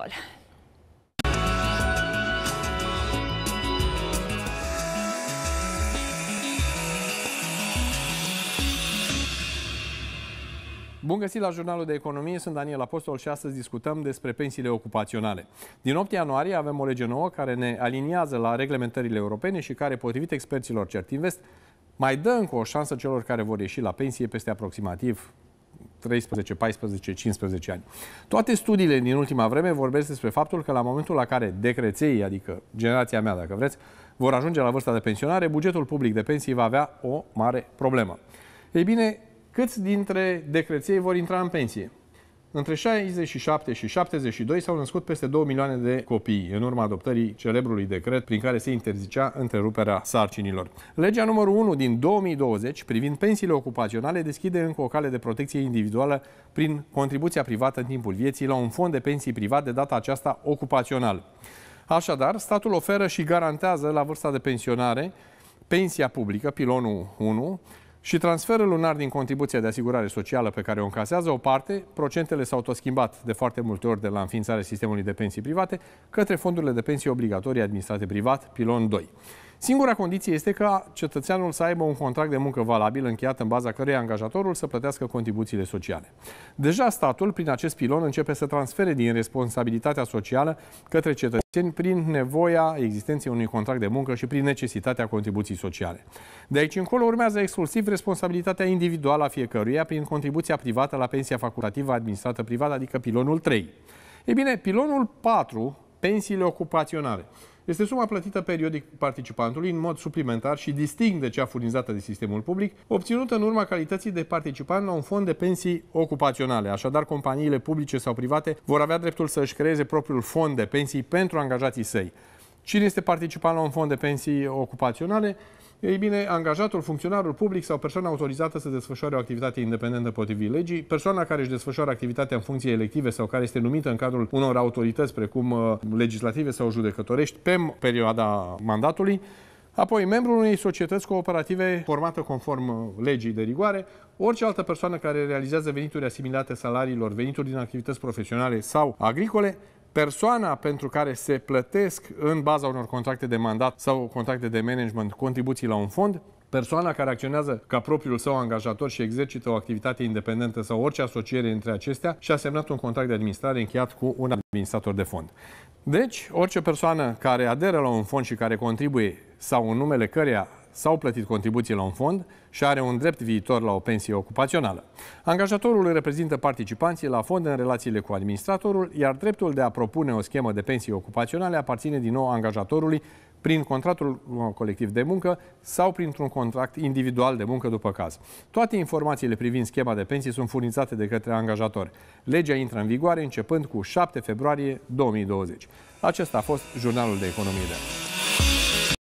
capitol. Bun găsit la Jurnalul de Economie, sunt Daniel Apostol și astăzi discutăm despre pensiile ocupaționale. Din 8 ianuarie avem o lege nouă care ne aliniază la reglementările europene și care, potrivit experților CertInvest, mai dă încă o șansă celor care vor ieși la pensie peste aproximativ 13, 14, 15 ani. Toate studiile din ultima vreme vorbesc despre faptul că la momentul la care decreței, adică generația mea, dacă vreți, vor ajunge la vârsta de pensionare, bugetul public de pensii va avea o mare problemă. Ei bine, câți dintre decreței vor intra în pensie? Între 67 și 72 s-au născut peste 2 milioane de copii, în urma adoptării celebrului decret prin care se interzicea întreruperea sarcinilor. Legea numărul 1 din 2020 privind pensiile ocupaționale deschide încă o cale de protecție individuală prin contribuția privată în timpul vieții la un fond de pensii privat de data aceasta ocupațional. Așadar, statul oferă și garantează la vârsta de pensionare pensia publică, pilonul 1, și transferul lunar din contribuția de asigurare socială pe care o încasează o parte, procentele s-au tot schimbat de foarte multe ori de la înființarea sistemului de pensii private către fondurile de pensii obligatorii administrate privat, pilon 2. Singura condiție este ca cetățeanul să aibă un contract de muncă valabil încheiat în baza căreia angajatorul să plătească contribuțiile sociale. Deja statul, prin acest pilon, începe să transfere din responsabilitatea socială către cetățeni prin nevoia existenței unui contract de muncă și prin necesitatea contribuții sociale. De aici încolo urmează exclusiv responsabilitatea individuală a fiecăruia prin contribuția privată la pensia facultativă administrată privată, adică pilonul 3. Ei bine, pilonul 4, pensiile ocupaționale este suma plătită periodic participantului în mod suplimentar și distinct de cea furnizată de sistemul public, obținută în urma calității de participant la un fond de pensii ocupaționale. Așadar, companiile publice sau private vor avea dreptul să își creeze propriul fond de pensii pentru angajații săi. Cine este participant la un fond de pensii ocupaționale? Ei bine, angajatul, funcționarul public sau persoana autorizată să desfășoare o activitate independentă potrivit legii, persoana care își desfășoară activitatea în funcție elective sau care este numită în cadrul unor autorități precum uh, legislative sau judecătorești pe perioada mandatului, Apoi, membrul unei societăți cooperative formată conform uh, legii de rigoare, orice altă persoană care realizează venituri asimilate salariilor, venituri din activități profesionale sau agricole, persoana pentru care se plătesc în baza unor contracte de mandat sau contracte de management contribuții la un fond, persoana care acționează ca propriul său angajator și exercită o activitate independentă sau orice asociere între acestea și a semnat un contract de administrare încheiat cu un administrator de fond. Deci, orice persoană care aderă la un fond și care contribuie sau în numele căreia sau plătit contribuții la un fond și are un drept viitor la o pensie ocupațională. Angajatorul reprezintă participanții la fond în relațiile cu administratorul, iar dreptul de a propune o schemă de pensie ocupaționale aparține din nou angajatorului prin contractul colectiv de muncă sau printr-un contract individual de muncă după caz. Toate informațiile privind schema de pensii sunt furnizate de către angajator. Legea intră în vigoare începând cu 7 februarie 2020. Acesta a fost Jurnalul de Economie de azi.